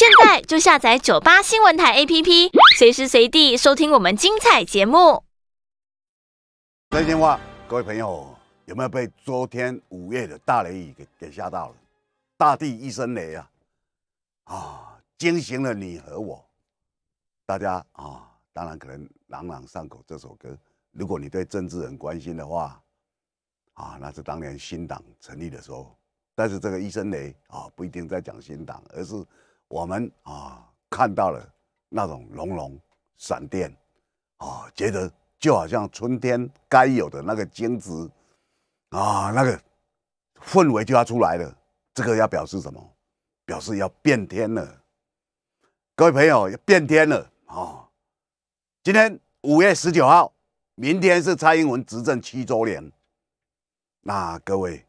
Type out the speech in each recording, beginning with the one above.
现在就下载九八新闻台 APP，随时随地收听我们精彩节目。最近话，各位朋友有没有被昨天午夜的大雷雨给给吓到了？大地一声雷啊啊，惊醒了你和我。大家啊，当然可能朗朗上口这首歌，如果你对政治很关心的话啊，那是当年新党成立的时候。但是这个一声雷啊，不一定在讲新党，而是。我们啊看到了那种隆隆闪电啊，觉得就好像春天该有的那个精致啊，那个氛围就要出来了。这个要表示什么？表示要变天了。各位朋友，要变天了啊！今天五月十九号，明天是蔡英文执政七周年。那各位，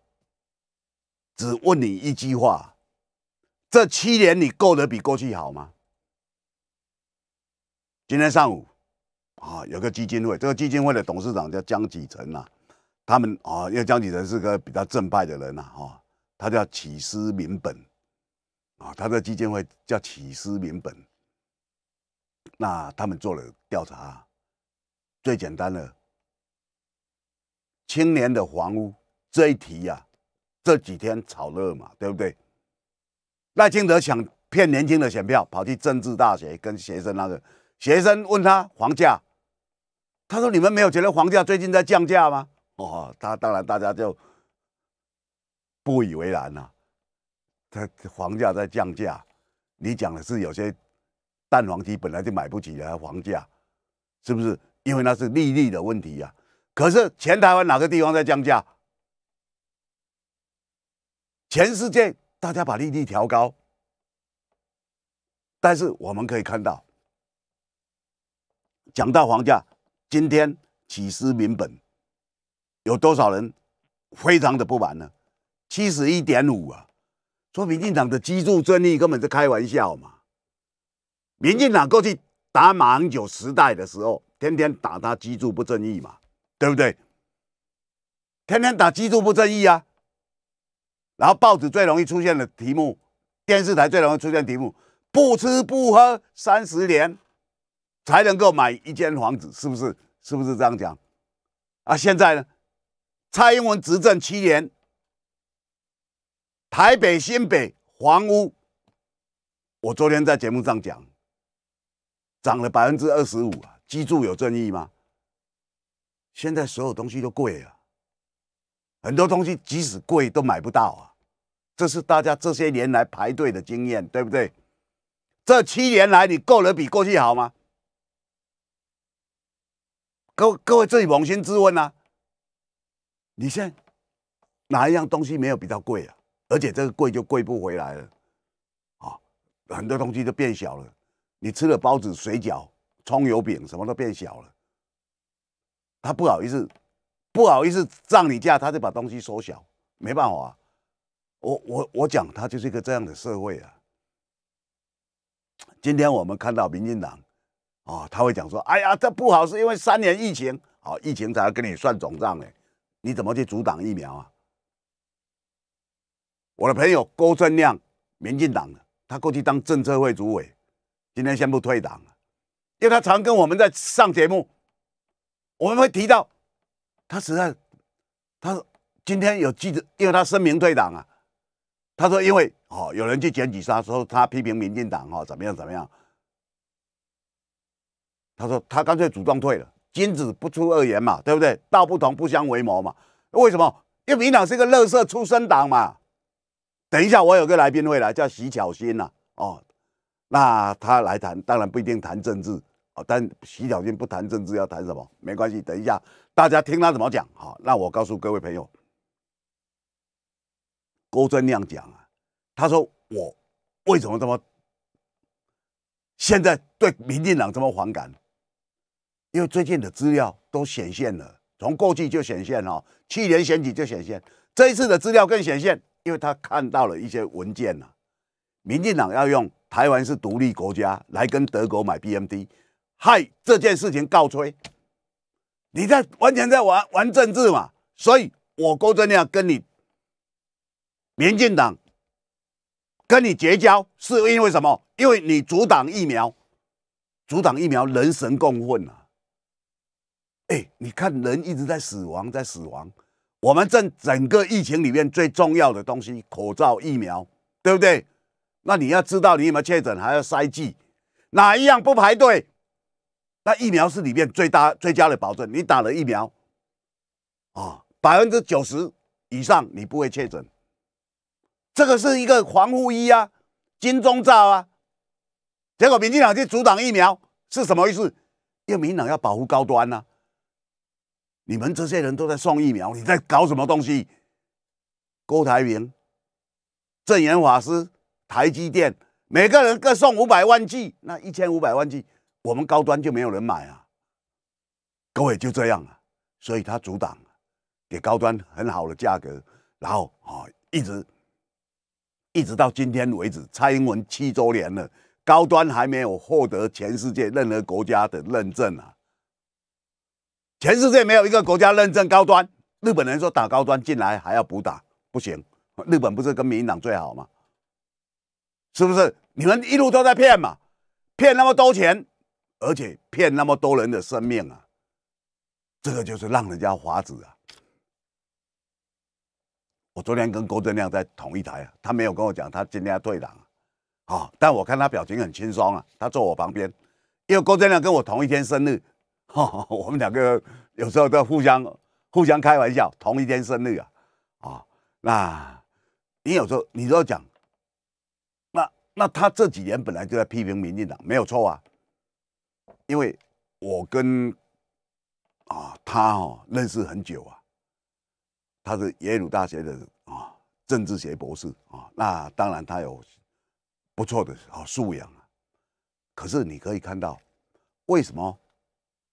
只问你一句话。这七年你过得比过去好吗？今天上午啊，有个基金会，这个基金会的董事长叫江启臣呐，他们啊，因为江启臣是个比较正派的人呐，哈，他叫启思民本啊，他的基金会叫启思民本。那他们做了调查，最简单的，青年的房屋这一题呀，这几天炒热嘛，对不对？赖清德想骗年轻的选票，跑去政治大学跟学生那个学生问他房价，他说：“你们没有觉得房价最近在降价吗？”哦，他当然大家就不以为然呐。他房价在降价，你讲的是有些蛋黄鸡本来就买不起的房价，是不是？因为那是利率的问题呀。可是全台湾哪个地方在降价？全世界？大家把利率调高，但是我们可以看到，讲到房价，今天起私民本，有多少人非常的不满呢？七十一点五啊，说民进党的居住正义根本是开玩笑嘛？民进党过去打马英九时代的时候，天天打他居住不正义嘛，对不对？天天打居住不正义啊。然后报纸最容易出现的题目，电视台最容易出现题目，不吃不喝三十年才能够买一间房子，是不是？是不是这样讲？啊，现在呢，蔡英文执政七年，台北新北房屋，我昨天在节目上讲，涨了百分之二十五啊，居住有正义吗？现在所有东西都贵啊，很多东西即使贵都买不到啊。这是大家这些年来排队的经验，对不对？这七年来，你过得比过去好吗？各各位自己扪心自问啊！你现在哪一样东西没有比较贵啊？而且这个贵就贵不回来了，啊，很多东西都变小了。你吃的包子、水饺、葱油饼，什么都变小了。他不好意思，不好意思涨你价，他就把东西缩小，没办法啊。我我我讲，他就是一个这样的社会啊。今天我们看到民进党啊，他会讲说：“哎呀，这不好，是因为三年疫情，好疫情才要跟你算总账呢，你怎么去阻挡疫苗啊？我的朋友郭春亮，民进党的，他过去当政策会主委，今天宣布退党，因为他常跟我们在上节目，我们会提到他实在，他今天有记者，因为他声明退党啊。他说：“因为，哦，有人去检举他，说他批评民进党，哈，怎么样怎么样。”他说：“他干脆主动退了，君子不出二言嘛，对不对？道不同，不相为谋嘛。为什么？因为民党是一个乐色出身党嘛。等一下，我有个来宾会来，叫徐巧芯呐，哦，那他来谈，当然不一定谈政治，哦，但徐巧芯不谈政治，要谈什么？没关系，等一下大家听他怎么讲，哦，那我告诉各位朋友。”郭正亮讲啊，他说我为什么这么现在对民进党这么反感？因为最近的资料都显现了，从过去就显现了，去年选举就显现，这一次的资料更显现，因为他看到了一些文件呐。民进党要用台湾是独立国家来跟德国买 BMT，嗨，这件事情告吹，你在完全在玩玩政治嘛？所以，我郭正亮跟你。民进党跟你结交是因为什么？因为你阻挡疫苗，阻挡疫苗人神共愤啊！哎，你看人一直在死亡，在死亡。我们在整个疫情里面最重要的东西，口罩、疫苗，对不对？那你要知道，你有没有确诊，还要筛剂，哪一样不排队？那疫苗是里面最大、最佳的保证。你打了疫苗，啊，百分之九十以上你不会确诊。这个是一个防护衣啊，金钟罩啊，结果民进党去阻挡疫苗是什么意思？因为民进党要保护高端啊。你们这些人都在送疫苗，你在搞什么东西？郭台铭、正延法师、台积电，每个人各送五百万剂，那一千五百万剂，我们高端就没有人买啊。各位就这样啊，所以他阻挡，给高端很好的价格，然后啊一直。一直到今天为止，蔡英文七周年了，高端还没有获得全世界任何国家的认证啊！全世界没有一个国家认证高端。日本人说打高端进来还要补打，不行。日本不是跟民民党最好吗？是不是？你们一路都在骗嘛，骗那么多钱，而且骗那么多人的生命啊！这个就是让人家华子啊。昨天跟郭正亮在同一台啊，他没有跟我讲，他今天要退党，啊，但我看他表情很轻松啊，他坐我旁边，因为郭正亮跟我同一天生日，我们两个有时候都互相互相开玩笑，同一天生日啊，啊，那你有时候你都要讲，那那他这几年本来就在批评民进党，没有错啊，因为我跟啊他哦认识很久啊。他是耶鲁大学的啊政治学博士啊，那当然他有不错的啊素养啊。可是你可以看到，为什么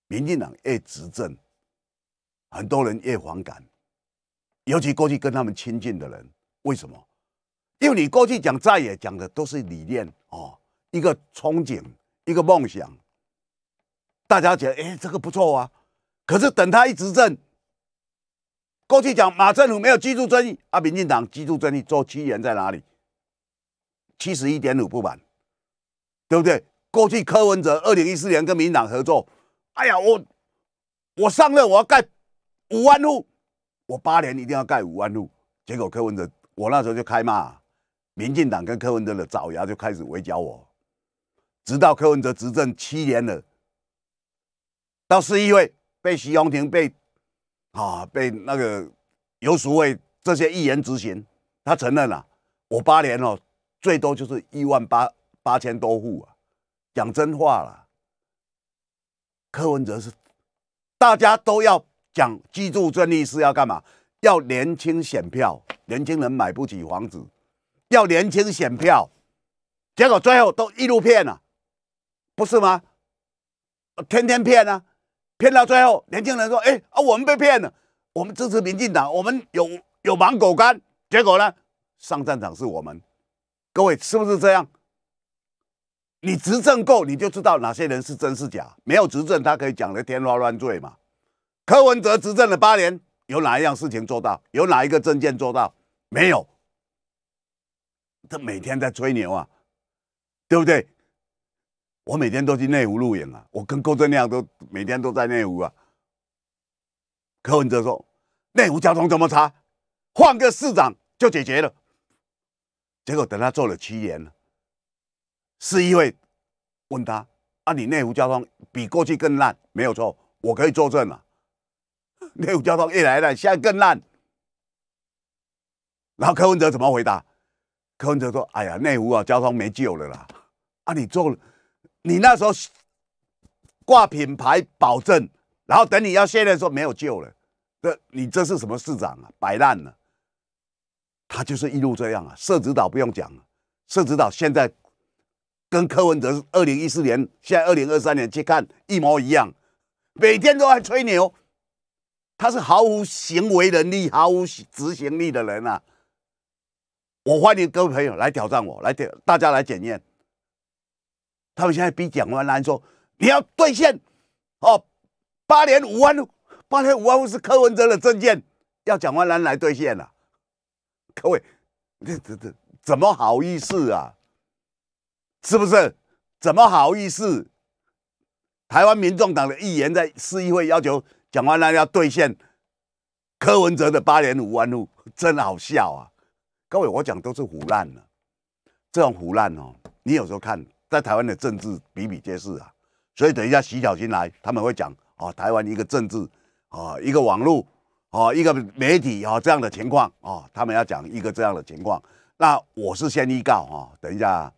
民进党越执政，很多人越反感，尤其过去跟他们亲近的人，为什么？因为你过去讲在野讲的都是理念啊，一个憧憬，一个梦想，大家觉得哎这个不错啊。可是等他一执政，过去讲马政府没有记住争议，啊，民进党记住争议，做七年在哪里？七十一点五不满，对不对？过去柯文哲二零一四年跟民进党合作，哎呀，我我上任我要盖五万户，我八年一定要盖五万户，结果柯文哲，我那时候就开骂，民进党跟柯文哲的爪牙就开始围剿我，直到柯文哲执政七年了，到市议会被徐荣庭被。啊，被那个有数位这些议员执行，他承认了，我八年哦，最多就是一万八八千多户啊。讲真话了，柯文哲是大家都要讲，居住这历史要干嘛？要年轻选票，年轻人买不起房子，要年轻选票，结果最后都一路骗了，不是吗？天天骗啊！骗到最后，年轻人说：“哎啊，我们被骗了。我们支持民进党，我们有有芒果干。”结果呢，上战场是我们。各位是不是这样？你执政够，你就知道哪些人是真是假。没有执政，他可以讲的天花乱坠嘛。柯文哲执政了八年，有哪一样事情做到？有哪一个证件做到？没有。他每天在吹牛啊，对不对？我每天都去内湖露影啊，我跟郭正亮都每天都在内湖啊。柯文哲说：“内湖交通怎么差？换个市长就解决了。”结果等他做了七年了，市议会问他：“啊，你内湖交通比过去更烂？”没有错，我可以作证啊。内湖交通越来越烂，现在更烂。然后柯文哲怎么回答？柯文哲说：“哎呀，内湖啊，交通没救了啦！啊，你做……”了。你那时候挂品牌保证，然后等你要卸任说没有救了，这你这是什么市长啊？摆烂了！他就是一路这样啊。社指导不用讲，了，社指导现在跟柯文哲二零一四年，现在二零二三年去看一模一样，每天都在吹牛，他是毫无行为能力、毫无执行力的人啊！我欢迎各位朋友来挑战我，来检大家来检验。他们现在逼蒋万安说：“你要兑现哦，八年五万五，八年五万五是柯文哲的证件，要蒋万南来兑现了。”各位，这这这怎么好意思啊？是不是？怎么好意思？台湾民众党的议员在市议会要求蒋万南要兑现柯文哲的八年五万五，真好笑啊！各位，我讲都是腐烂了，这种腐烂哦，你有时候看。在台湾的政治比比皆是啊，所以等一下洗脚先来，他们会讲啊，台湾一个政治啊，一个网络啊，一个媒体啊这样的情况啊，他们要讲一个这样的情况。那我是先预告啊，等一下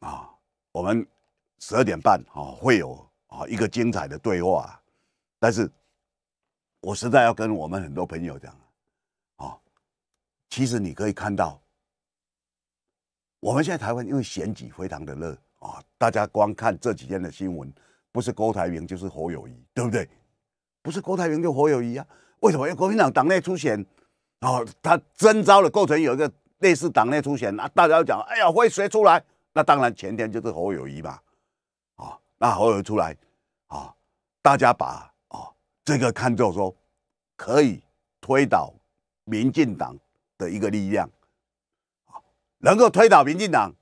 啊，我们十二点半啊会有啊一个精彩的对话，但是我实在要跟我们很多朋友讲啊，其实你可以看到。我们现在台湾因为选举非常的热啊，大家光看这几天的新闻，不是郭台铭就是侯友谊，对不对？不是郭台铭就侯友谊啊？为什么？因为国民党党内出选，哦，他征召的过程有一个类似党内出选啊，大家讲，哎呀，会谁出来？那当然前天就是侯友谊嘛，啊，那侯友出来，啊，大家把啊这个看作说可以推倒民进党的一个力量。能够推倒民进党，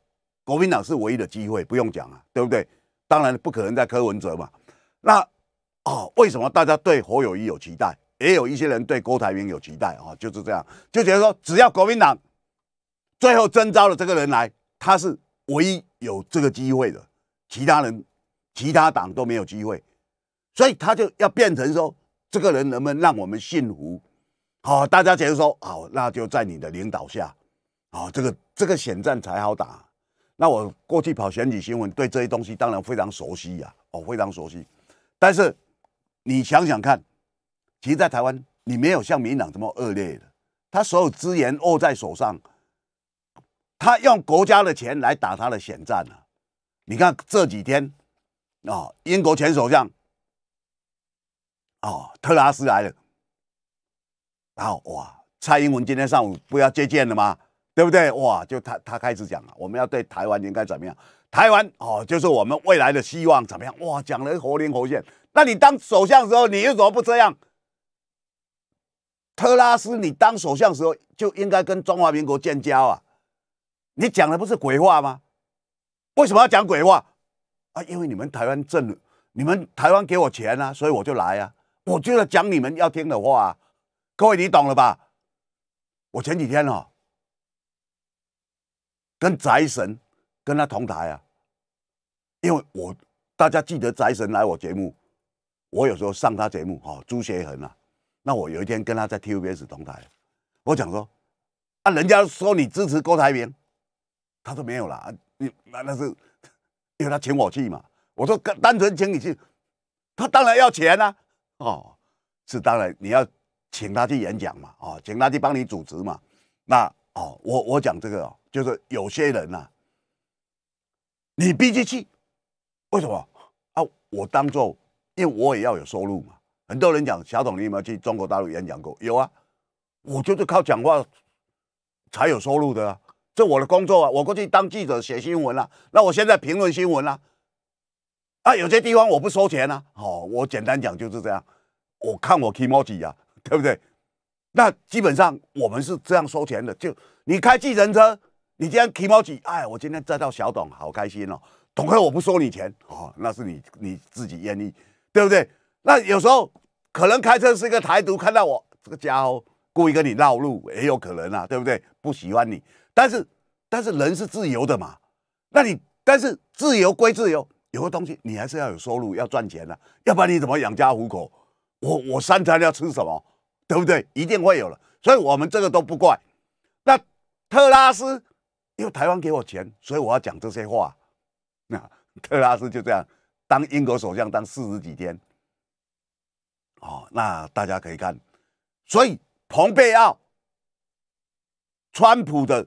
国民党是唯一的机会，不用讲啊，对不对？当然不可能在柯文哲嘛。那哦，为什么大家对侯友谊有期待，也有一些人对郭台铭有期待啊？就是这样，就觉得说只要国民党最后征召了这个人来，他是唯一有这个机会的，其他人、其他党都没有机会，所以他就要变成说，这个人能不能让我们幸福？好，大家觉得说好，那就在你的领导下。啊，这个这个选战才好打。那我过去跑选举新闻，对这些东西当然非常熟悉呀，哦，非常熟悉。但是你想想看，其实，在台湾，你没有像民党这么恶劣的，他所有资源握在手上，他用国家的钱来打他的选战啊。你看这几天，啊，英国前首相，哦，特拉斯来了，然后哇，蔡英文今天上午不要接见了吗？对不对？哇，就他他开始讲了，我们要对台湾应该怎么样？台湾哦，就是我们未来的希望怎么样？哇，讲的活灵活现。那你当首相的时候，你又怎么不这样？特拉斯，你当首相的时候就应该跟中华民国建交啊！你讲的不是鬼话吗？为什么要讲鬼话啊？因为你们台湾政，你们台湾给我钱啊，所以我就来啊，我就要讲你们要听的话啊。各位，你懂了吧？我前几天哦。跟宅神跟他同台啊，因为我大家记得宅神来我节目，我有时候上他节目哈，朱学恒啊，那我有一天跟他在 TBS 同台，我讲说，啊人家说你支持郭台铭，他说没有啦，你那那是，因为他请我去嘛，我说单纯请你去，他当然要钱啊，哦，是当然你要请他去演讲嘛，哦，请他去帮你主持嘛，那。哦，我我讲这个啊，就是有些人呐，你逼着去，为什么啊？我当做，因为我也要有收入嘛。很多人讲小董，你有没有去中国大陆演讲过？有啊，我就是靠讲话才有收入的啊，这我的工作啊。我过去当记者写新闻啊，那我现在评论新闻啊，啊，有些地方我不收钱啊。好，我简单讲就是这样，我看我 emoji 呀，对不对？那基本上我们是这样收钱的，就你开计程车，你今天提毛起，哎，我今天载到小董，好开心哦。董哥，我不收你钱，哦，那是你你自己愿意，对不对？那有时候可能开车是一个台独，看到我这个家伙故意跟你绕路，也有可能啊，对不对？不喜欢你，但是但是人是自由的嘛，那你但是自由归自由，有个东西你还是要有收入，要赚钱的，要不然你怎么养家糊口？我我三餐要吃什么？对不对？一定会有了，所以我们这个都不怪。那特拉斯因为台湾给我钱，所以我要讲这些话。那 特拉斯就这样当英国首相当四十几天，哦，那大家可以看。所以蓬佩奥、川普的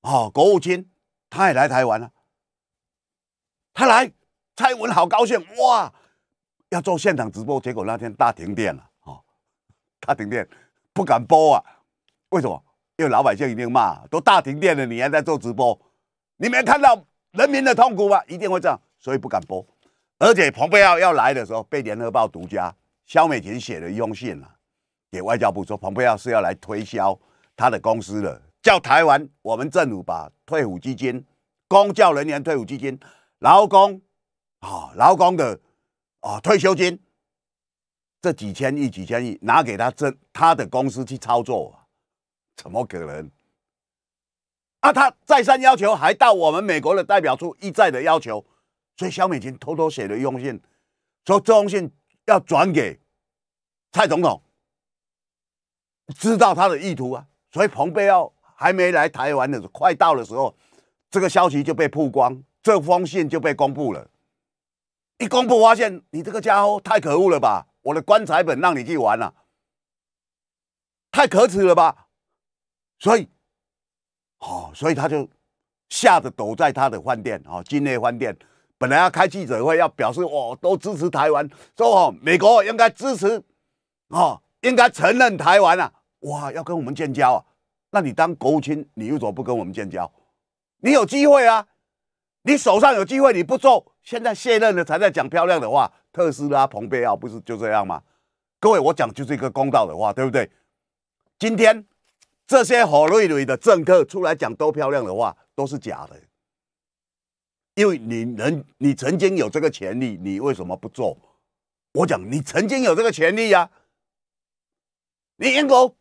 哦国务卿，他也来台湾了。他来蔡文好高兴哇，要做现场直播，结果那天大停电了。大停电不敢播啊？为什么？因为老百姓一定骂，都大停电了，你还在做直播？你没看到人民的痛苦吗？一定会这样，所以不敢播。而且蓬佩奥要来的时候，被《联合报》独家，肖美琴写的一封信啊，给外交部说，蓬佩奥是要来推销他的公司的，叫台湾我们政府把退伍基金、公教人员退伍基金、劳工啊劳工的啊退休金。这几千亿、几千亿拿给他，这他的公司去操作，怎么可能？啊！他再三要求，还到我们美国的代表处一再的要求，所以萧美琴偷偷写了一封信，说这封信要转给蔡总统，知道他的意图啊。所以蓬佩奥还没来台湾的时候，快到的时候，这个消息就被曝光，这封信就被公布了。一公布，发现你这个家伙太可恶了吧！我的棺材本让你去玩了，太可耻了吧！所以，好，所以他就吓得躲在他的饭店啊，金内饭店。本来要开记者会，要表示我都支持台湾，说哦，美国应该支持哦，应该承认台湾啊，哇，要跟我们建交啊。那你当国务卿，你又怎么不跟我们建交？你有机会啊，你手上有机会，你不做，现在卸任了才在讲漂亮的话。特斯拉、蓬佩奥不是就这样吗？各位，我讲就是一个公道的话，对不对？今天这些火瑞瑞的政客出来讲多漂亮的话，都是假的。因为你能，你曾经有这个权利，你为什么不做？我讲，你曾经有这个权利呀。你英国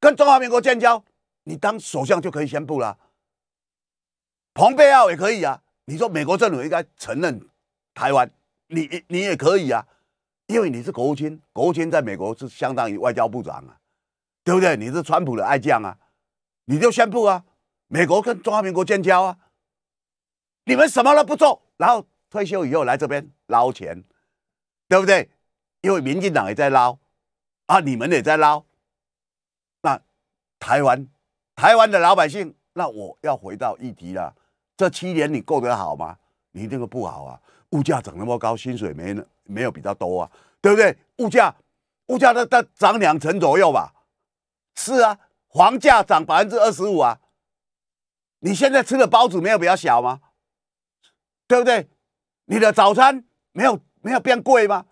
跟中华民国建交，你当首相就可以宣布了。蓬佩奥也可以啊。你说美国政府应该承认台湾？你你也可以啊，因为你是国务卿，国务卿在美国是相当于外交部长啊，对不对？你是川普的爱将啊，你就宣布啊，美国跟中华民国建交啊，你们什么都不做，然后退休以后来这边捞钱，对不对？因为民进党也在捞啊，你们也在捞，那台湾台湾的老百姓，那我要回到议题了，这七年你过得好吗？你这个不好啊！物价涨那么高，薪水没没有比较多啊？对不对？物价物价它它涨两成左右吧？是啊，房价涨百分之二十五啊！你现在吃的包子没有比较小吗？对不对？你的早餐没有没有变贵吗？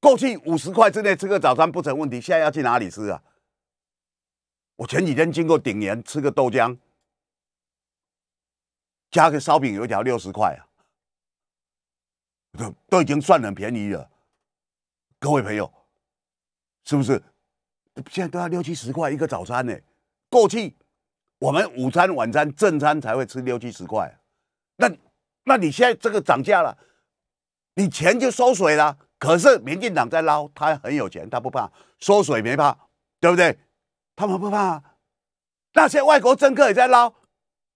过去五十块之内吃个早餐不成问题，现在要去哪里吃啊？我前几天经过鼎岩吃个豆浆，加个烧饼，油条六十块啊！都都已经算很便宜了，各位朋友，是不是？现在都要六七十块一个早餐呢。过去我们午餐、晚餐、正餐才会吃六七十块，那那你现在这个涨价了，你钱就缩水了。可是民进党在捞，他很有钱，他不怕缩水，没怕，对不对？他们不怕。那些外国政客也在捞，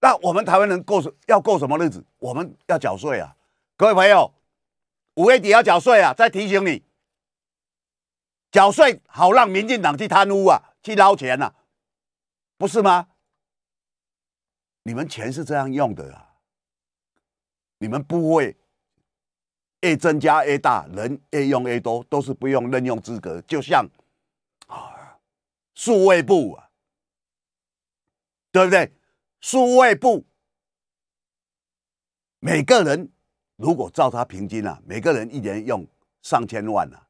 那我们台湾人过要过什么日子？我们要缴税啊，各位朋友。五月底要缴税啊！再提醒你，缴税好让民进党去贪污啊，去捞钱呐，不是吗？你们钱是这样用的啊？你们不会越增加越大，人越用越多，都是不用任用资格，就像啊，数位部啊，对不对？数位部每个人。如果照他平均啊，每个人一年用上千万啊，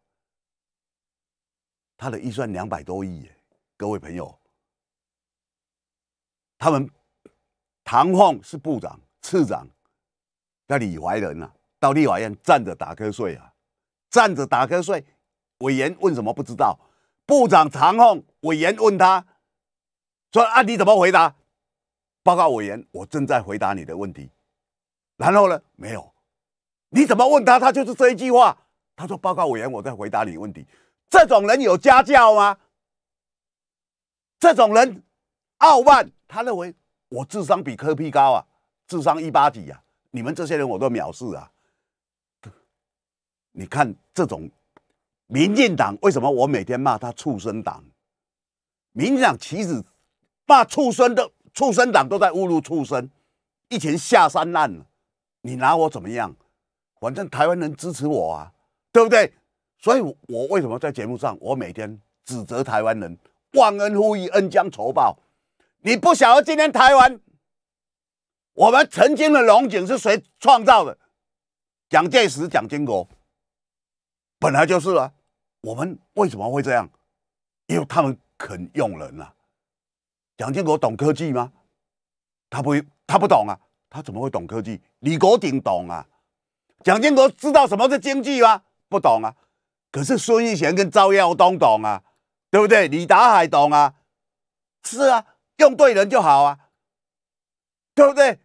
他的预算两百多亿。各位朋友，他们唐凤是部长、次长，那李怀仁啊，到立法院站着打瞌睡啊，站着打瞌睡。委员问什么不知道，部长唐凤委员问他，说：“阿你怎么回答？”报告委员，我正在回答你的问题。然后呢，没有。你怎么问他？他就是这一句话。他说：“报告委员，我在回答你问题。”这种人有家教吗？这种人傲慢，他认为我智商比科比高啊，智商一八几啊，你们这些人我都藐视啊。你看这种民进党，为什么我每天骂他“畜生党”？民进党其实骂畜生的“畜生党”都在侮辱畜生，一群下三滥了。你拿我怎么样？反正台湾人支持我啊，对不对？所以，我为什么在节目上，我每天指责台湾人忘恩负义、恩将仇报？你不晓得今天台湾，我们曾经的龙井是谁创造的？蒋介石、蒋经国，本来就是啊。我们为什么会这样？因为他们肯用人啊。蒋经国懂科技吗？他不，他不懂啊。他怎么会懂科技？李国鼎懂啊。蒋经国知道什么是经济吗？不懂啊。可是孙运贤跟赵耀东懂啊，对不对？李达海懂啊，是啊，用对人就好啊，对不对？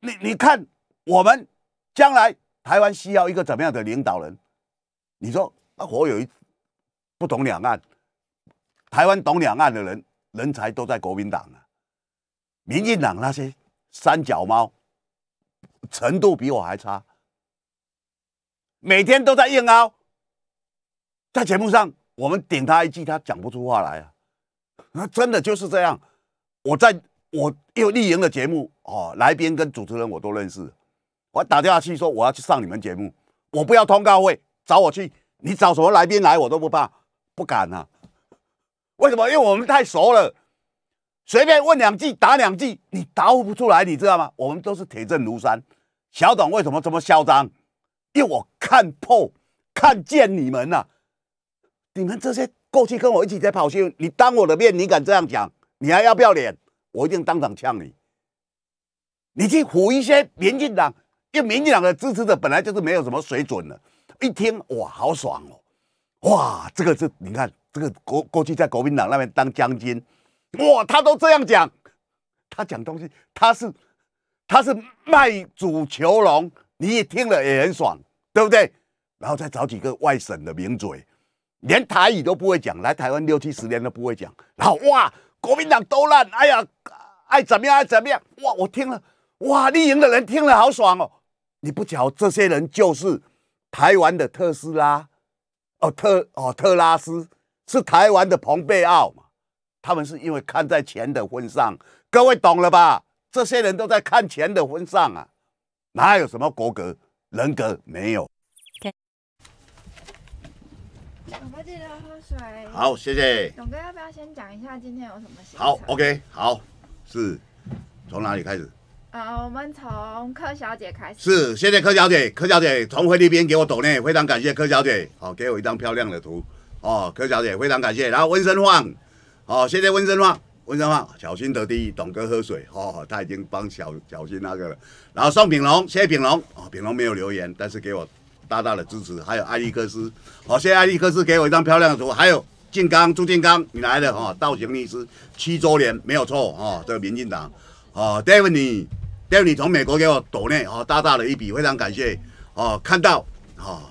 你你看，我们将来台湾需要一个怎么样的领导人？你说，我有一不懂两岸，台湾懂两岸的人人才都在国民党啊，民进党那些三脚猫，程度比我还差。每天都在硬凹，在节目上我们顶他一句，他讲不出话来啊！那真的就是这样。我在我又丽莹的节目哦，来宾跟主持人我都认识。我打电话去说我要去上你们节目，我不要通告会找我去，你找什么来宾来我都不怕，不敢啊！为什么？因为我们太熟了，随便问两句，打两句，你答不出来，你知道吗？我们都是铁证如山。小董为什么这么嚣张？因为我看破、看见你们呐，你们这些过去跟我一起在跑秀，你当我的面，你敢这样讲，你还要不要脸？我一定当场呛你。你去唬一些民进党因为民进党的支持者，本来就是没有什么水准的，一听哇，好爽哦！哇，这个是你看，这个国过去在国民党那边当将军，哇，他都这样讲，他讲东西，他是他是卖主求荣。你听了也很爽，对不对？然后再找几个外省的名嘴，连台语都不会讲，来台湾六七十年都不会讲。然后哇，国民党都烂，哎呀，爱怎么样爱怎么样。哇，我听了，哇，立赢的人听了好爽哦。你不瞧这些人就是台湾的特斯拉，哦特哦特拉斯是台湾的蓬佩奥嘛？他们是因为看在钱的份上，各位懂了吧？这些人都在看钱的份上啊。哪有什么国格、人格没有？我记得喝水。好，谢谢。董哥要不要先讲一下今天有什么行好，OK，好，是，从哪里开始？啊，我们从柯小姐开始。是，谢谢柯小姐。柯小姐从菲律宾给我抖内，非常感谢柯小姐。好，给我一张漂亮的图。哦，柯小姐非常感谢。然后温生旺，好，谢谢温生旺。温生茂，小心得第一，董哥喝水，哦，他已经帮小小心那个了。然后宋炳龙，谢谢炳龙，啊，炳龙没有留言，但是给我大大的支持。还有艾利克斯，好，谢谢艾利克斯给我一张漂亮的图。还有靖刚，朱靖刚，你来了，哈，道行律师七周年没有错，哈，这个民进党，哦 d a v i d 你 d a v i d 你从美国给我抖内啊，大大的一笔，非常感谢，哦，看到，哈，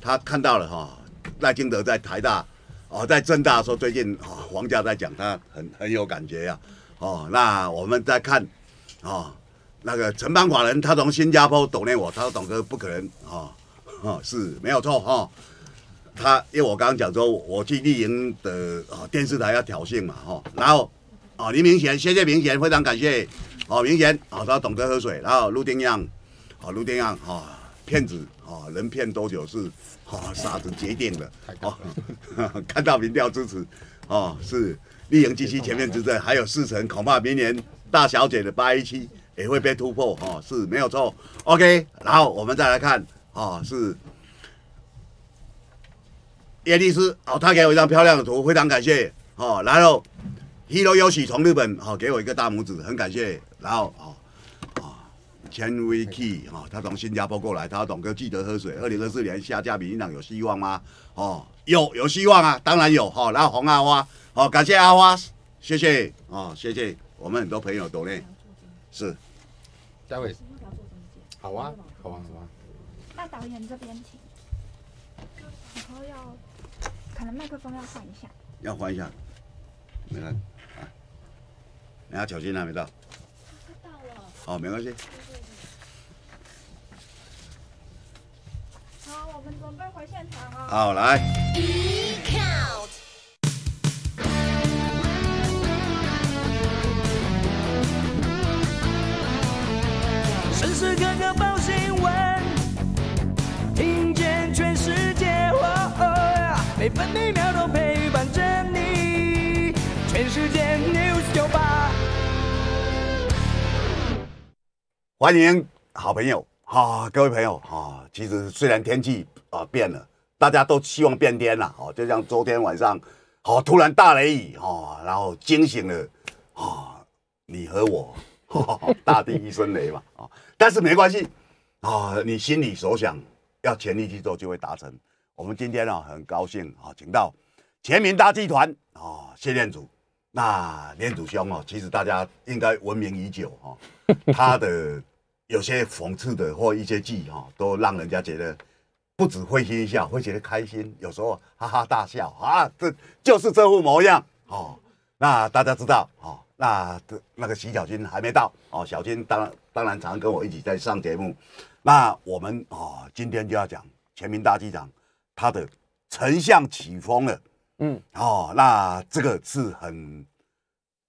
他看到了，哈，赖清德在台大。哦，在正大说最近哦，黄家在讲他很很有感觉呀，哦，那我们在看，哦，那个城邦寡人他从新加坡懂念我他说董哥不可能，哦 哦，是没有错哈，他因为我刚刚讲说我去丽营的电视台要挑衅嘛，哈，然后，哦，林明贤，谢谢明贤，非常感谢，哦，明贤，哦，他董哥喝水，然后陆丁样，哦，陆丁样，哦。骗子啊，能骗多久是啊傻子决定了啊。看到民调支持啊，是立盈继续前面执政，还有四成恐怕明年大小姐的八一七也会被突破啊，是没有错。OK，然后我们再来看啊，是叶律师，哦，他给我一张漂亮的图，非常感谢哦。然后一楼有喜从日本，好，给我一个大拇指，很感谢。然后啊。c h e y 哈，他从新加坡过来，他董哥记得喝水。二零二四年下架民进党有希望吗？哦，有有希望啊，当然有，好，然后红阿花，好，感谢阿花，谢谢，哦，谢谢，我们很多朋友都练，是，嘉伟，好啊，好啊，好啊，那导演这边请，然后要，可能麦克风要换一下，要换一下，没关系啊，你要小心啊，没到，到哦，哦，没关系。好，我们准备回现场啊！好，来。e c 计数。时时刻刻报新闻，听见全世界，哇哦呀，每分每秒都陪伴着你。全世界 News 叫吧！欢迎好朋友。好，各位朋友啊，其实虽然天气啊变了，大家都希望变天啦。好，就像昨天晚上，好突然大雷雨哦，然后惊醒了啊你和我，大地一声雷嘛啊。但是没关系啊，你心里所想要全力去做，就会达成。我们今天呢，很高兴啊，请到全民大集团啊谢念祖，那念祖兄啊，其实大家应该闻名已久哈，他的。有些讽刺的或一些剧哈，都让人家觉得不止会心一笑，会觉得开心，有时候哈哈大笑啊，这就是这副模样哦。那大家知道哦，那那个徐小军还没到哦，小军当当然常跟我一起在上节目。那我们哦，今天就要讲《全民大机长》，他的丞相起风了，嗯哦，那这个是很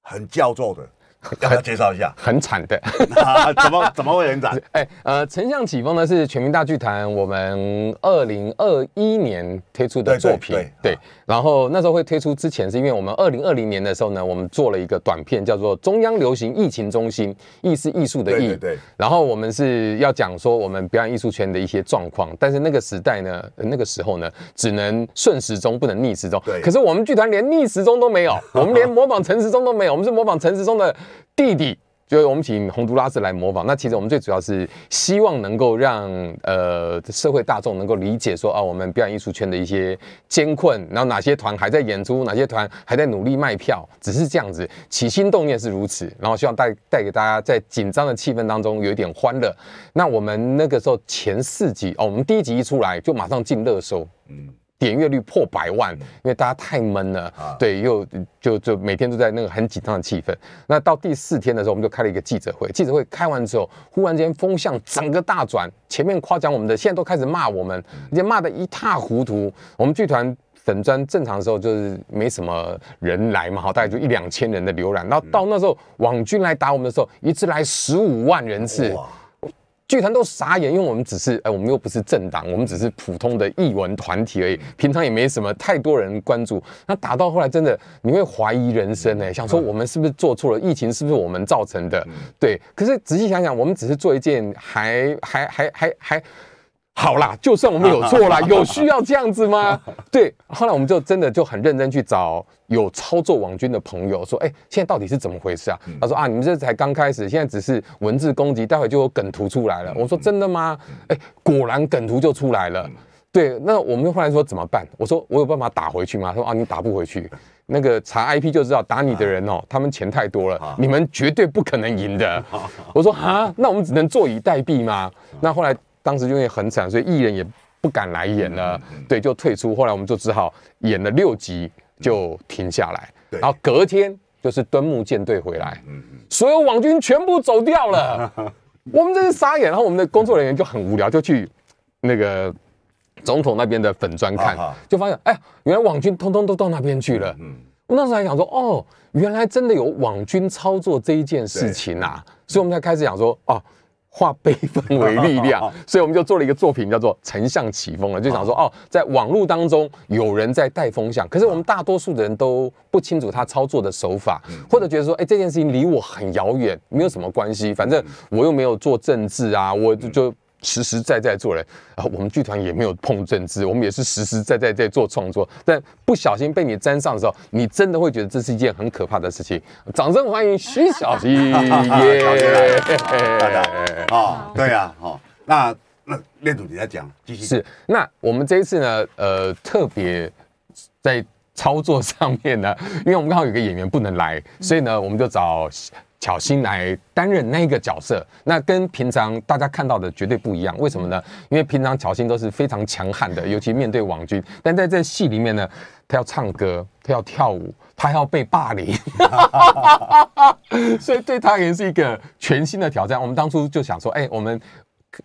很叫做的。要介绍一下，很惨的，怎么怎么会很惨？哎，呃，《丞相起风》呢是全民大剧团我们二零二一年推出的作品，对然后那时候会推出之前，是因为我们二零二零年的时候呢，我们做了一个短片，叫做《中央流行疫情中心》，艺是艺术的艺，对。然后我们是要讲说我们表演艺术圈的一些状况，但是那个时代呢，那个时候呢，只能顺时钟，不能逆时钟。对。可是我们剧团连逆时钟都没有，我们连模仿陈时钟都没有，我们是模仿陈时钟的。弟弟，就我们请洪都拉斯来模仿。那其实我们最主要是希望能够让呃社会大众能够理解说啊，我们表演艺术圈的一些艰困，然后哪些团还在演出，哪些团还在努力卖票，只是这样子起心动念是如此。然后希望带带给大家在紧张的气氛当中有一点欢乐。那我们那个时候前四集哦，我们第一集一出来就马上进热搜，嗯。点阅率破百万，因为大家太闷了，对，又就就每天都在那个很紧张的气氛。那到第四天的时候，我们就开了一个记者会，记者会开完之后，忽然间风向整个大转，前面夸奖我们的，现在都开始骂我们，而且骂的一塌糊涂。我们剧团粉砖正常的时候就是没什么人来嘛，好，大概就一两千人的浏览。然后到那时候网军来打我们的时候，一次来十五万人次。剧团都傻眼，因为我们只是哎，我们又不是政党，我们只是普通的艺文团体而已，平常也没什么太多人关注。那打到后来，真的你会怀疑人生呢，想说我们是不是做错了，疫情是不是我们造成的？对，可是仔细想想，我们只是做一件还还还还还。好啦，就算我们有错啦，有需要这样子吗？对，后来我们就真的就很认真去找有操作网军的朋友说：“哎，现在到底是怎么回事啊？”他说：“啊，你们这才刚开始，现在只是文字攻击，待会就有梗图出来了。”我说：“真的吗？”哎，果然梗图就出来了。对，那我们后来说怎么办？我说：“我有办法打回去吗？”说：“啊，你打不回去，那个查 IP 就知道打你的人哦，他们钱太多了，你们绝对不可能赢的。”我说：“啊，那我们只能坐以待毙吗？”那后来。当时因为很惨，所以艺人也不敢来演了，对，就退出。后来我们就只好演了六集就停下来，然后隔天就是敦木舰队回来，所有网军全部走掉了，我们真是傻眼。然后我们的工作人员就很无聊，就去那个总统那边的粉砖看，就发现哎，原来网军通通都到那边去了。嗯，我们当时还想说哦，原来真的有网军操作这一件事情啊，所以我们才开始想说哦，化悲愤为力量，所以我们就做了一个作品，叫做《丞相起风》了。就想说，哦，在网络当中有人在带风向，可是我们大多数的人都不清楚他操作的手法，或者觉得说，哎，这件事情离我很遥远，没有什么关系，反正我又没有做政治啊，我就。实实在在做人啊！我们剧团也没有碰政治，我们也是实实在在在做创作。但不小心被你沾上的时候，你真的会觉得这是一件很可怕的事情。掌声欢迎徐小溪，谢谢大家。对啊，好。那那练主你在讲，是。那我们这一次呢，呃，特别在操作上面呢，因为我们刚好有个演员不能来，所以呢，我们就找。乔欣来担任那个角色，那跟平常大家看到的绝对不一样。为什么呢？因为平常乔欣都是非常强悍的，尤其面对网军。但在这戏里面呢，他要唱歌，他要跳舞，他还要被霸凌，所以对他也是一个全新的挑战。我们当初就想说，哎，我们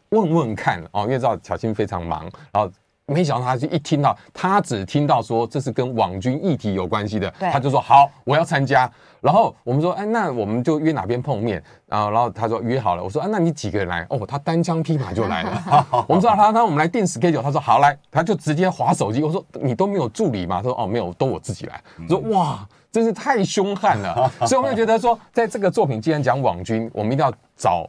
问问看哦，因为知道乔欣非常忙，然后没想到他就一听到，他只听到说这是跟网军议题有关系的，他就说好，我要参加。然后我们说，哎，那我们就约哪边碰面？然后，然后他说约好了。我说，啊，那你几个人来？哦，他单枪匹马就来了。我们说，他，那我们来定 schedule。他说，好来，他就直接划手机。我说，你都没有助理吗？说，哦，没有，都我自己来。说，哇，真是太凶悍了。所以我们就觉得说，在这个作品既然讲网军，我们一定要找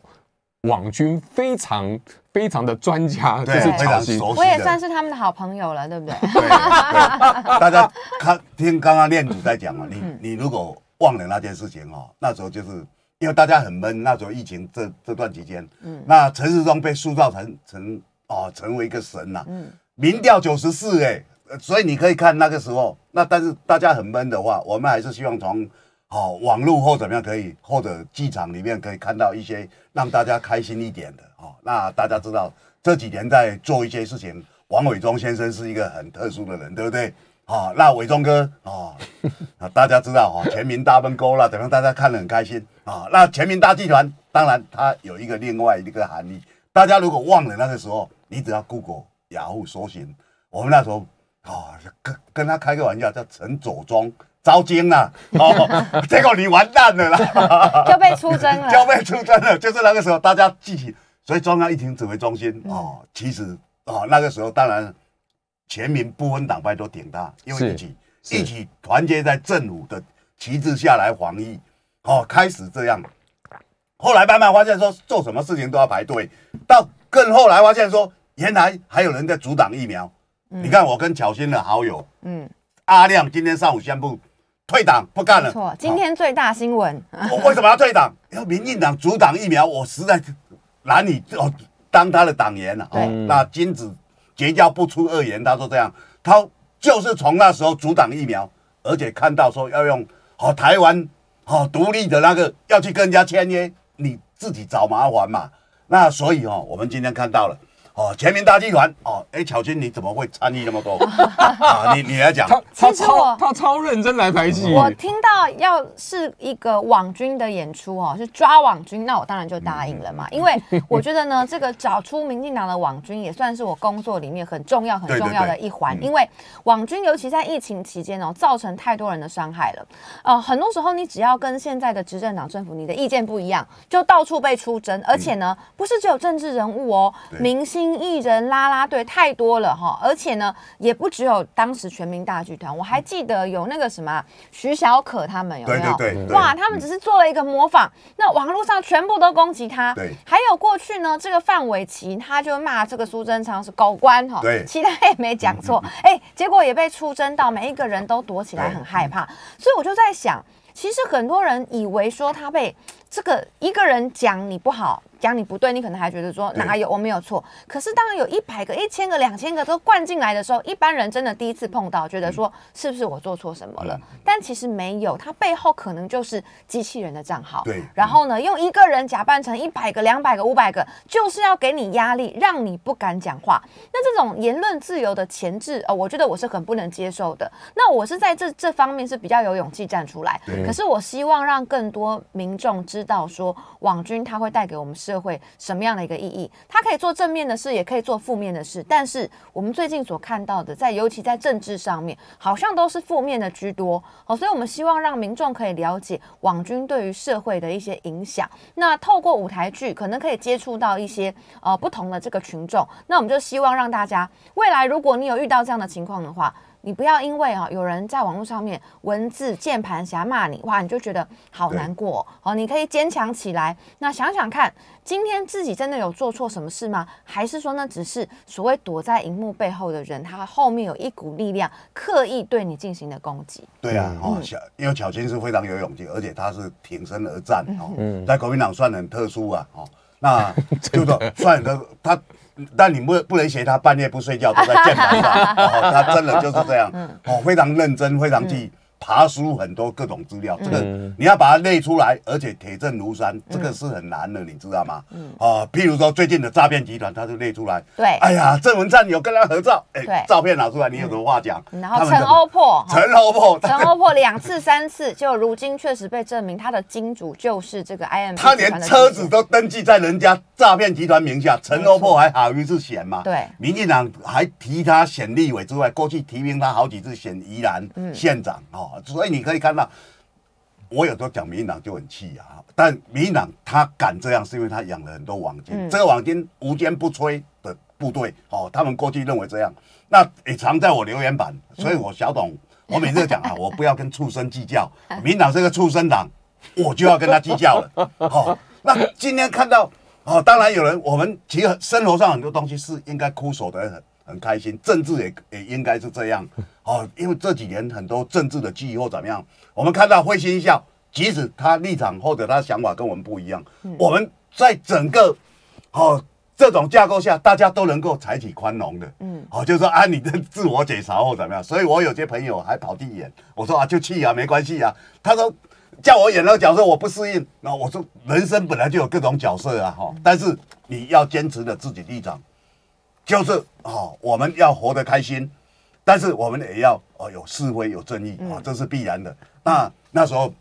网军非常非常的专家，就是非常熟悉。我也算是他们的好朋友了，对不对？对，大家看听刚刚链主在讲嘛，你你如果。忘了那件事情哦。那时候就是因为大家很闷，那时候疫情这这段期间，嗯，那陈世忠被塑造成成哦成为一个神呐，嗯，民调九十四哎，所以你可以看那个时候，那但是大家很闷的话，我们还是希望从好网络或怎么样可以，或者机场里面可以看到一些让大家开心一点的哦。那大家知道这几年在做一些事情，王伟忠先生是一个很特殊的人，对不对？啊，那伟忠哥啊，啊，大家知道啊，全民大奔狗了，等让大家看得很开心啊。那全民大集团，当然它有一个另外一个含义。大家如果忘了那个时候，你只要 google 雅虎搜寻，我们那时候啊，跟跟他开个玩笑叫陈左庄招精啊，哦，结果你完蛋了啦，就被出征了，就被出征了。就是那个时候，大家集体，所以中央疫情指挥中心啊，其实啊，那个时候当然。全民不分党派都顶他，因为一起一起团结在政府的旗帜下来，防疫，哦开始这样。后来慢慢发现说，做什么事情都要排队。到更后来发现说，原来还有人在阻挡疫苗。你看我跟巧心的好友，嗯，阿亮今天上午宣布退党不干了。错，今天最大新闻，我为什么要退党？要民进党阻挡疫苗，我实在是难以哦当他的党员了。哦，那金子。结交不出恶言，他说这样，他就是从那时候阻挡疫苗，而且看到说要用好台湾好独立的那个要去跟人家签约，你自己找麻烦嘛。那所以哦，我们今天看到了。哦，全民大集团哦，哎，巧君，你怎么会参与那么多？啊，你你来讲，他他超他超认真来排戏。我听到要是一个网军的演出哦，是抓网军，那我当然就答应了嘛，因为我觉得呢，这个找出民进党的网军也算是我工作里面很重要很重要的一环，因为网军尤其在疫情期间哦，造成太多人的伤害了。呃，很多时候你只要跟现在的执政党政府你的意见不一样，就到处被出征，而且呢，不是只有政治人物哦，明星。艺人拉拉队太多了哈，而且呢，也不只有当时全民大剧团，我还记得有那个什么徐小可他们，对对对，哇，他们只是做了一个模仿，那网络上全部都攻击他，对，还有过去呢，这个范玮琪他就骂这个苏贞昌是狗官哈，对，其他也没讲错，哎，结果也被出征到每一个人都躲起来很害怕，所以我就在想，其实很多人以为说他被。这个一个人讲你不好，讲你不对，你可能还觉得说哪有我没有错。可是，当有一百个、一千个、两千个都灌进来的时候，一般人真的第一次碰到，觉得说是不是我做错什么了？但其实没有，它背后可能就是机器人的账号。对。然后呢，用一个人假扮成一百个、两百个、五百个，就是要给你压力，让你不敢讲话。那这种言论自由的前置，呃，我觉得我是很不能接受的。那我是在这这方面是比较有勇气站出来。嗯。可是我希望让更多民众知。到说网军它会带给我们社会什么样的一个意义？它可以做正面的事，也可以做负面的事。但是我们最近所看到的，在尤其在政治上面，好像都是负面的居多哦。所以，我们希望让民众可以了解网军对于社会的一些影响。那透过舞台剧，可能可以接触到一些呃不同的这个群众。那我们就希望让大家未来，如果你有遇到这样的情况的话。你不要因为啊，有人在网络上面文字键盘侠骂你，哇，你就觉得好难过哦。你可以坚强起来，那想想看，今天自己真的有做错什么事吗？还是说那只是所谓躲在荧幕背后的人，他后面有一股力量，刻意对你进行的攻击？对啊，哦，小因为小青是非常有勇气，而且他是挺身而战哦，在国民党算很特殊啊，哦，那 就个算特殊他。但你不不能嫌他半夜不睡觉都在键盘上，他真的就是这样，我非常认真，非常记。爬书很多各种资料，这个你要把它列出来，而且铁证如山，这个是很难的，你知道吗？啊，譬如说最近的诈骗集团，他就列出来，对，哎呀，郑文灿有跟他合照，哎，照片拿出来，你有什么话讲？然后陈欧珀，陈欧珀，陈欧珀两次三次，就如今确实被证明他的金主就是这个 IM 他连车子都登记在人家诈骗集团名下，陈欧珀还好于是选嘛？对，民进党还提他选立委之外，过去提名他好几次选宜兰县长，哦。所以你可以看到，我有时候讲民党就很气啊。但民党他敢这样，是因为他养了很多网军，这个网军无坚不摧的部队哦。他们过去认为这样，那也常在我留言板。所以我小董，我每次讲啊，我不要跟畜生计较。民党是个畜生党，我就要跟他计较了。好，那今天看到哦，当然有人，我们其实生活上很多东西是应该枯守的很很开心，政治也也应该是这样。哦，因为这几年很多政治的记忆或怎么样，我们看到会心一笑。即使他立场或者他想法跟我们不一样，我们在整个哦这种架构下，大家都能够采取宽容的，嗯，好，就是说啊，你的 自我解查或怎么样。所以我有些朋友还跑地演，我说啊，就去啊，没关系啊。他说叫我演那个角色我不适应。那我说人生本来就有各种角色啊，哈，但是你要坚持的自己立场，就是哦，我们要活得开心。但是我们也要哦有是非有正义啊，这是必然的。那那时候，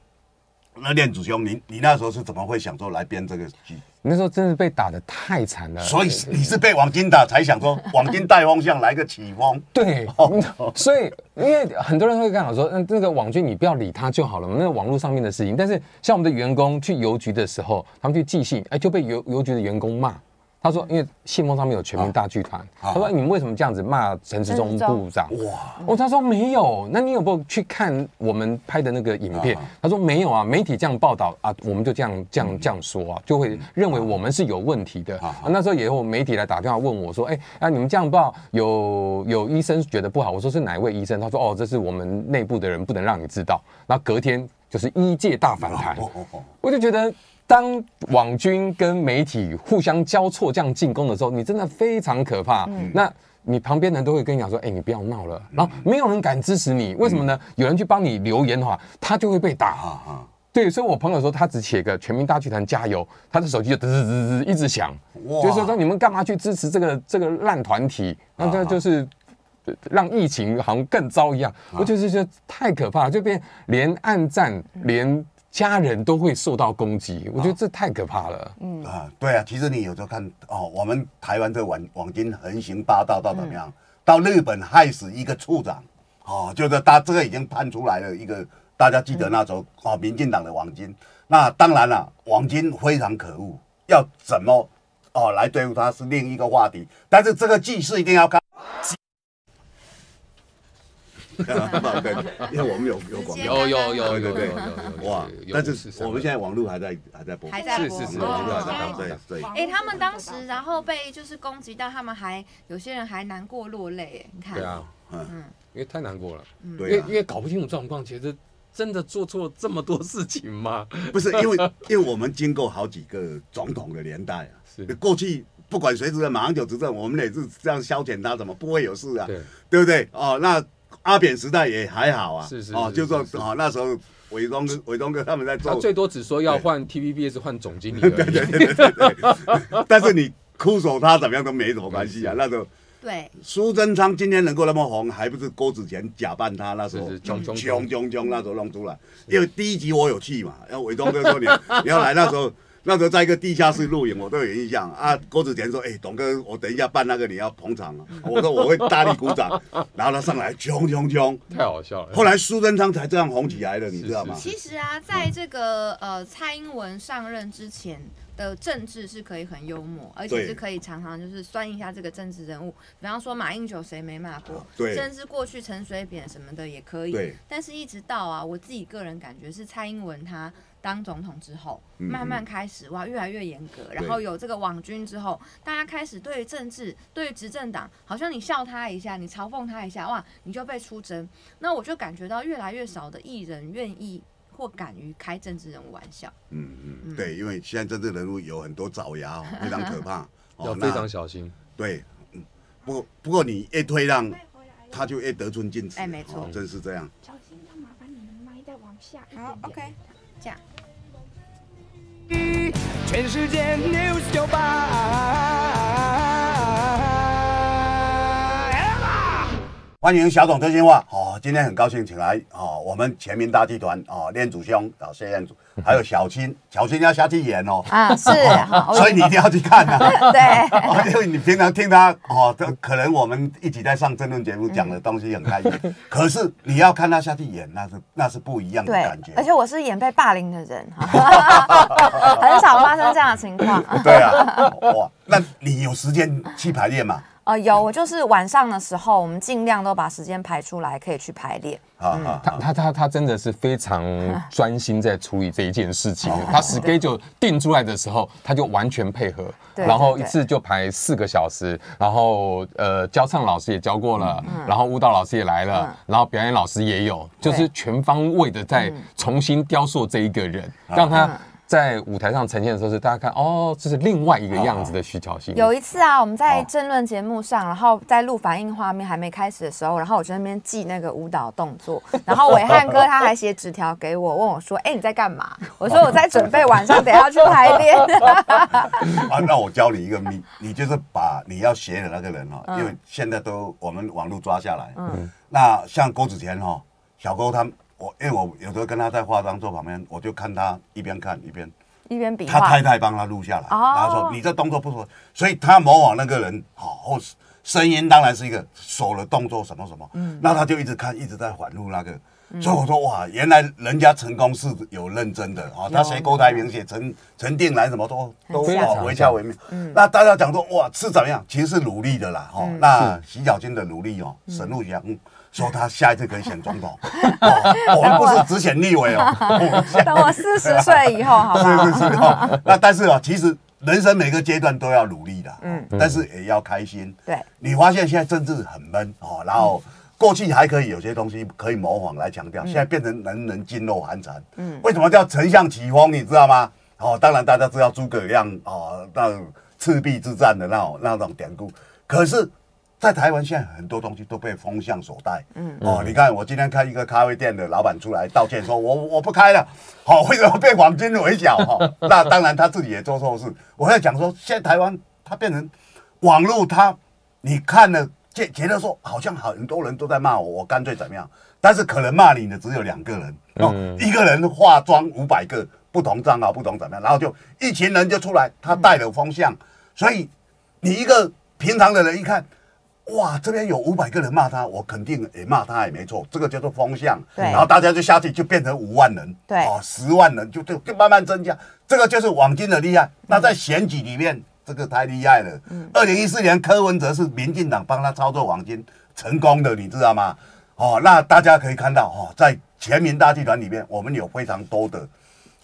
那练祖兄，你你那时候是怎么会想说来编这个剧？那时候真是被打的太惨了，所以你是被网军打才想说网军 带风向来个起风。对，所以因为很多人会讲说，嗯，这个网军你不要理他就好了，嘛，那个网络上面的事情。但是像我们的员工去邮局的时候，他们去寄信，哎，就被邮邮局的员工骂。他说：“因为信封上面有全民大剧团。”他说：“你们为什么这样子骂陈时中部长？”哇！哦，他说没有。那你有没有去看我们拍的那个影片？他说没有啊。媒体这样报道啊，我们就这样这样这样说啊，就会认为我们是有问题的。啊那时候也有媒体来打电话问我说：“哎，啊，你们这样报，有有医生觉得不好。”我说：“是哪一位医生？”他说：“哦，这是我们内部的人，不能让你知道。”然后隔天就是一界大反弹。我就觉得。当网军跟媒体互相交错这样进攻的时候，你真的非常可怕。那你旁边人都会跟你讲说：“哎，你不要闹了。”然后没有人敢支持你，为什么呢？有人去帮你留言的话，他就会被打。对，所以，我朋友说，他只写个“全民大剧团加油”，他的手机就吱吱吱一直响，就是说你们干嘛去支持这个这个烂团体？那这就是让疫情好像更糟一样。我就是觉得太可怕，就变连暗战连。家人都会受到攻击，我觉得这太可怕了。嗯啊，对啊，其实你有时候看哦，我们台湾这网网军横行霸道到怎么样？到日本害死一个处长，哦，就是他这个已经判出来了一个，大家记得那时候哦，民进党的网军。那当然了，网军非常可恶，要怎么哦来对付他是另一个话题。但是这个纪事一定要看。对，因为我们有有广有有有有有有哇！但是我们现在网络还在还在播，是是是，对对。哎，他们当时然后被就是攻击到，他们还有些人还难过落泪。哎，你看，对啊，嗯，因为太难过了，因为因为搞不清楚状况，其实真的做错这么多事情吗？不是，因为 因为我们经过好几个总统的年代啊，是过去不管谁执政，马上就执政，我们也是这样消遣他，怎么不会有事啊？对，对不对？哦，那。阿扁时代也还好啊，哦，就说哦，那时候伟东、伟东哥他们在做，最多只说要换 TVBS 换总经理，对对对，但是你枯守他怎么样都没什么关系啊，那时候，对，苏贞昌今天能够那么红，还不是郭子乾假扮他那时候，穷穷穷穷那时候弄出来，因为第一集我有气嘛，然后伟东哥说你你要来那时候。那时候在一个地下室录影，我都有印象啊。郭子乾说：“哎，董哥，我等一下办那个你要捧场。”我说：“我会大力鼓掌。”然后他上来，囧囧囧，太好笑了。后来苏贞昌才这样红起来的，你知道吗？其实啊，在这个呃蔡英文上任之前的政治是可以很幽默，而且是可以常常就是酸一下这个政治人物，比方说马英九谁没骂过？甚至过去陈水扁什么的也可以。但是一直到啊，我自己个人感觉是蔡英文他。当总统之后，慢慢开始哇，越来越严格。然后有这个网军之后，大家开始对政治、对执政党，好像你笑他一下，你嘲讽他一下，哇，你就被出征。那我就感觉到越来越少的艺人愿意或敢于开政治人物玩笑。嗯嗯，对，因为现在政治人物有很多爪牙，非常可怕，要非常小心。对，不不不过你越退让，他就越得寸进尺。哎，没错，真是这样。小心要麻烦你们麦再往下。好，OK，这样。全世界，news 酒吧。欢迎小董真心话哦！今天很高兴，请来哦，我们全民大剧团哦，练祖兄啊，谢彦祖，还有小青，小青要下去演哦。啊，是，所以你一定要去看啊。对，因为你平常听他哦，可能我们一起在上争论节目讲的东西很开心，可是你要看他下去演，那是那是不一样的感觉。而且我是演被霸凌的人，很少发生这样的情况。对啊，哇，那你有时间去排练吗？呃，有我就是晚上的时候，我们尽量都把时间排出来，可以去排练。啊，他他他他真的是非常 专心在处理这一件事情。他 schedule 定出来的时候，他就完全配合。然后一次就排四个小时，然后呃，教唱老师也教过了，然后舞蹈老师也来了，然后表演老师也有，就是全方位的在重新雕塑这一个人，让他。在舞台上呈现的时候，是大家看哦，这是另外一个样子的徐求性。有一次啊，我们在争论节目上，然后在录反应画面还没开始的时候，然后我在那边记那个舞蹈动作，然后伟汉哥他还写纸条给我，问我说：“哎，你在干嘛？” 我说：“我在准备晚上等下去排练。”那我教你一个秘，你就是把你要学的那个人哦，因为现在都我们网络抓下来，嗯，那像郭子乾哦，小郭他们。我因为我有时候跟他在化妆桌旁边，我就看他一边看一边一边比，他太太帮他录下来，他说你这动作不错，所以他模仿那个人哈，或声音当然是一个手的动作什么什么，嗯，那他就一直看，一直在环录那个，所以我说哇，原来人家成功是有认真的啊，他谁勾台明写陈陈定南什么都都好，常家为命。那大家讲说哇吃怎么样，其实是努力的啦哈，那洗脚筋的努力哦，神入一下嗯。说他下一次可以选总统，我 们不是只选立委哦。等我四十岁以后 好。对对对。那但是啊，其实人生每个阶段都要努力的，嗯，但是也要开心。对。你发现现在政治很闷哦，然后过去还可以有些东西可以模仿来强调，现在变成人人噤若寒蝉。嗯。为什么叫丞相起风？你知道吗？哦，当然大家知道诸葛亮哦，那赤壁之战的那种那种典故，可是。在台湾现在很多东西都被风向所带，嗯哦，你看我今天开一个咖啡店的老板出来道歉，说我我不开了，好 为什么被网金围剿哈？那当然他自己也做错事。我在讲说，现在台湾他变成网络，他你看了觉得说好像很多人都在骂我，我干脆怎么样？但是可能骂你的只有两个人，嗯，一个人化妆五百个不同账号不同怎么样，然后就一群人就出来，他带了风向，所以你一个平常的人一看。哇，这边有五百个人骂他，我肯定也骂他也没错，这个叫做风向。对，然后大家就下去，就变成五万人，对，哦，十万人，就就慢慢增加，这个就是网军的厉害。那在选举里面，这个太厉害了。嗯。二零一四年，柯文哲是民进党帮他操作网军成功的，你知道吗？哦，那大家可以看到哦，在全民大集团里面，我们有非常多的，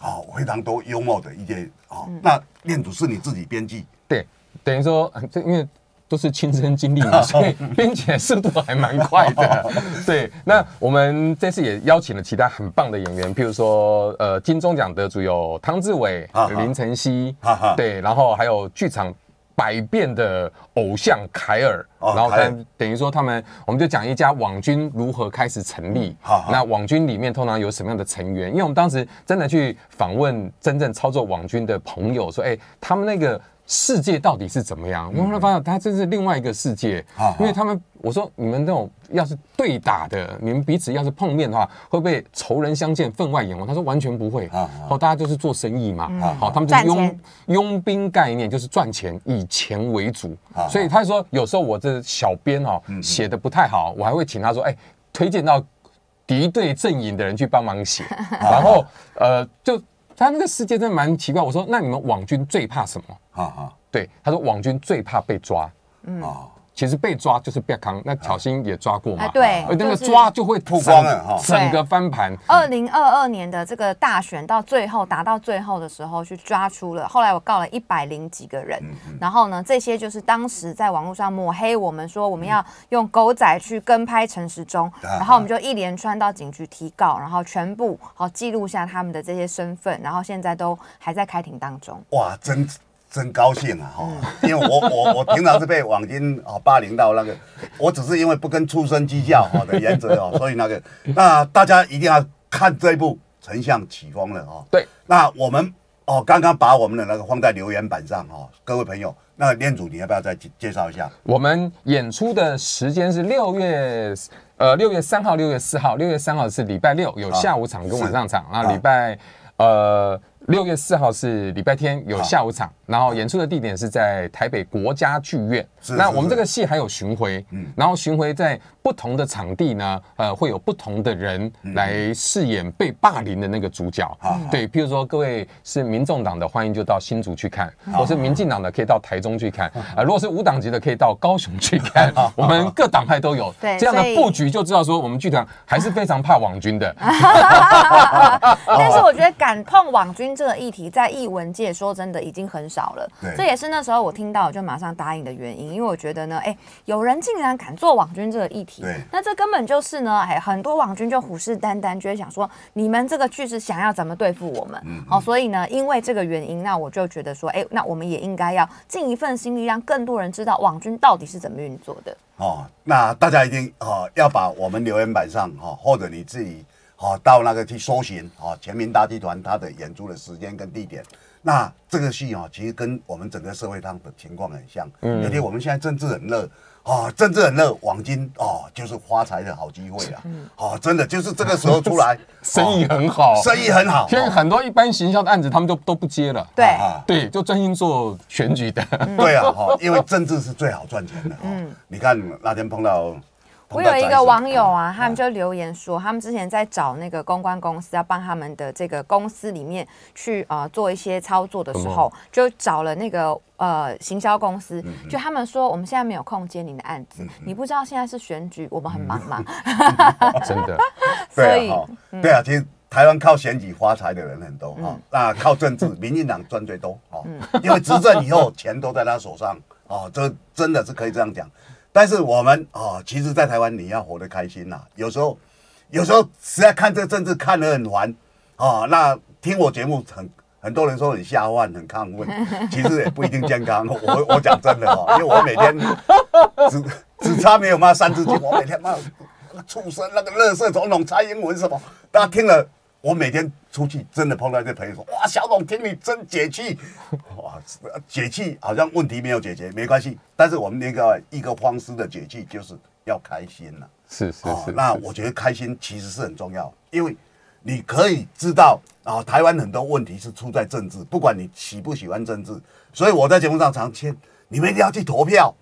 哦，非常多幽默的一些哦。那店主是你自己编辑？对，等于说，这因为。都是亲身经历嘛，所以并且速度还蛮快的。对，那我们这次也邀请了其他很棒的演员，譬如说呃金钟奖得主有汤志伟、林晨曦，对，然后还有剧场百变的偶像凯尔，然后等于说他们，我们就讲一家网军如何开始成立。那网军里面通常有什么样的成员？因为我们当时真的去访问真正操作网军的朋友，说哎，他们那个。世界到底是怎么样？我后来发现，他这是另外一个世界因为他们，我说你们这种要是对打的，你们彼此要是碰面的话，会不会仇人相见分外眼红？他说完全不会啊。哦，大家就是做生意嘛。好，他们就佣佣兵概念就是赚钱，以钱为主。所以他说，有时候我这小编哦写的不太好，我还会请他说，哎，推荐到敌对阵营的人去帮忙写，然后呃就。他那个世界真的蛮奇怪。我说，那你们网军最怕什么？啊啊，对，他说网军最怕被抓。嗯啊。其实被抓就是不要扛，那巧心也抓过嘛。对，而那个抓就会曝光了哈，整个翻盘。二零二二年的这个大选到最后打到最后的时候，去抓出了，后来我告了一百零几个人，然后呢，这些就是当时在网络上抹黑我们，说我们要用狗仔去跟拍陈时中，然后我们就一连串到警局提告，然后全部好记录下他们的这些身份，然后现在都还在开庭当中。哇，真。真高兴啊！哈，因为我我我 平常是被网军啊霸凌到那个，我只是因为不跟畜生计较哈的原则哦，所以那个，那大家一定要看这一部《丞相起风了》啊！对，那我们哦刚刚把我们的那个放在留言板上哈，各位朋友，那店主你要不要再介介绍一下？我们演出的时间是六月呃六月三号、六月四号，六月三号是礼拜六有下午场跟晚上场，然后礼拜呃。六月四号是礼拜天，有下午场，然后演出的地点是在台北国家剧院。那我们这个戏还有巡回，嗯，然后巡回在。不同的场地呢，呃，会有不同的人来饰演被霸凌的那个主角。对，譬如说，各位是民众党的，欢迎就到新竹去看；我是民进党的，可以到台中去看；啊，如果是无党籍的，可以到高雄去看。我们各党派都有这样的布局，就知道说我们剧团还是非常怕网军的。但是我觉得敢碰网军这个议题，在艺文界说真的已经很少了。这也是那时候我听到就马上答应的原因，因为我觉得呢，哎，有人竟然敢做网军这个议题。对，那这根本就是呢，哎，很多网军就虎视眈眈，就会想说你们这个剧是想要怎么对付我们？好，所以呢，因为这个原因，那我就觉得说，哎，那我们也应该要尽一份心力，让更多人知道网军到底是怎么运作的。哦，那大家一定哦要把我们留言板上哈，或者你自己哦到那个去搜寻啊，全民大剧团他的演出的时间跟地点。那这个戏啊，其实跟我们整个社会上的情况很像，嗯，尤其我们现在政治很热。啊，政治很热，网金哦，就是发财的好机会啊！哦，真的就是这个时候出来，生意很好，生意很好。现在很多一般行销的案子，他们就都不接了。对，对，就专心做选举的。对啊，哈，因为政治是最好赚钱的你看那天碰到。我有一个网友啊，他们就留言说，他们之前在找那个公关公司要帮他们的这个公司里面去啊做一些操作的时候，就找了那个呃行销公司，就他们说我们现在没有空接您的案子，你不知道现在是选举，我们很忙吗？真的，所以对啊，其实台湾靠选举发财的人很多啊，那靠政治，民进党赚最多哦，因为执政以后钱都在他手上哦，这真的是可以这样讲。但是我们啊，其实，在台湾你要活得开心呐。有时候，有时候实在看这政治看得很烦，啊，那听我节目很很多人说很下饭、很亢奋，其实也不一定健康。我我讲真的哦，因为我每天只只差没有骂三字经，我每天骂畜生、那个垃圾种统蔡英文什么，大家听了我每天。出去真的碰到些朋友说哇，小董听你真解气 哇，解气好像问题没有解决没关系，但是我们那个一个方式的解气就是要开心了，是是是，那我觉得开心其实是很重要，因为你可以知道啊，台湾很多问题是出在政治，不管你喜不喜欢政治，所以我在节目上常签，你们一定要去投票，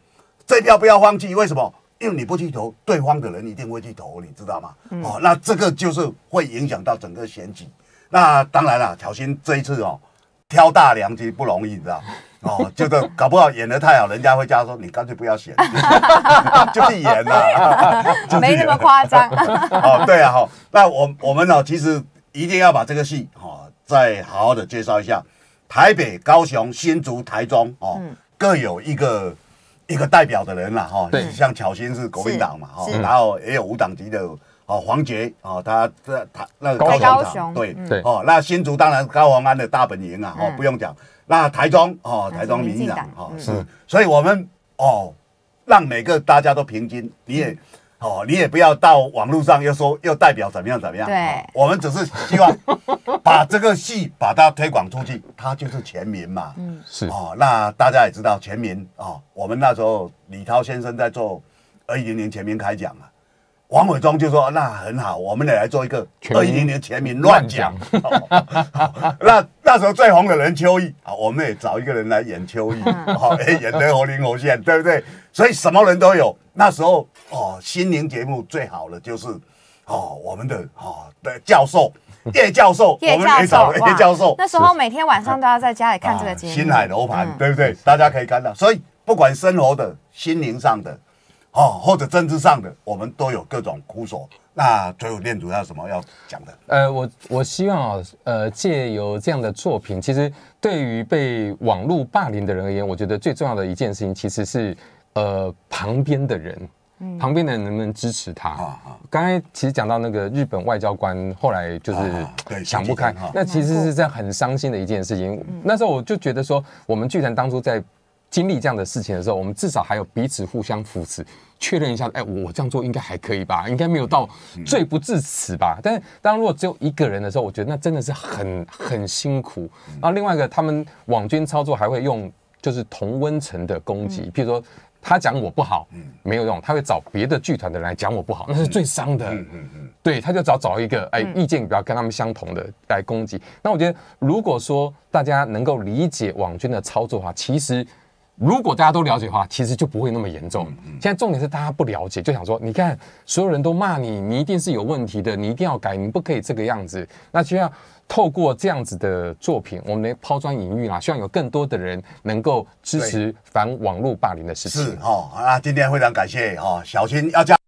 这票不要放弃，为什么？因为你不去投，对方的人一定会去投，你知道吗？哦，那这个就是会影响到整个选举。那当然了，乔欣这一次哦，挑大梁实不容易，你知道？哦，这个搞不好演得太好，人家回家说你干脆不要演，就是演了，没那么夸张。哦，对啊，哈，那我我们呢，其实一定要把这个戏哈再好好的介绍一下。台北、高雄、新竹、台中哦，各有一个一个代表的人了哈。像乔欣是国民党嘛，哈，然后也有无党籍的。哦，黄杰哦，他这他那高董长对对哦，那新竹当然高黄安的大本营啊哦，不用讲。那台中哦，台中县长哦是，所以我们哦让每个大家都平均，你也哦你也不要到网络上又说又代表怎么样怎么样。对，我们只是希望 把这个戏把它推广出去，它就是全民嘛。嗯，是哦，那大家也知道全民啊，我们那时候李涛先生在做二零零全民开讲嘛。王伟忠就说：“那很好，我们也来做一个二一零年全民乱讲。好，那 那时候最红的人秋意，啊，我们也找一个人来演秋意，好，演得活灵活现，对不对？所以什么人都有。那时候哦，心灵节目最好的就是哦，我们的哦的教授叶教授，我们可找叶教授。那时候每天晚上都要在家里看这个节目《新海楼盘》，对不对？大家可以看到，所以不管生活的心灵上的。”哦，或者政治上的，我们都有各种苦所。那最右店主要什么要讲的？呃，我我希望啊，呃，借由这样的作品，其实对于被网络霸凌的人而言，我觉得最重要的一件事情，其实是呃，旁边的人，旁边的人能不能支持他？啊啊！刚才其实讲到那个日本外交官，后来就是想不开，那其实是在很伤心的一件事情。那时候我就觉得说，我们剧团当初在。经历这样的事情的时候，我们至少还有彼此互相扶持，确认一下，哎，我这样做应该还可以吧？应该没有到罪不至死吧？但是，当如果只有一个人的时候，我觉得那真的是很很辛苦。然后，另外一个，他们网军操作还会用就是同温层的攻击，譬如说他讲我不好，没有用，他会找别的剧团的人来讲我不好，那是最伤的。对，他就找找一个哎意见比较跟他们相同的来攻击。那我觉得，如果说大家能够理解网军的操作的话，其实。如果大家都了解的话，其实就不会那么严重。现在重点是大家不了解，就想说：你看，所有人都骂你，你一定是有问题的，你一定要改，你不可以这个样子。那就要透过这样子的作品，我们抛砖引玉啊，希望有更多的人能够支持反网络霸凌的事情。是哦，那今天非常感谢哦，小心要加。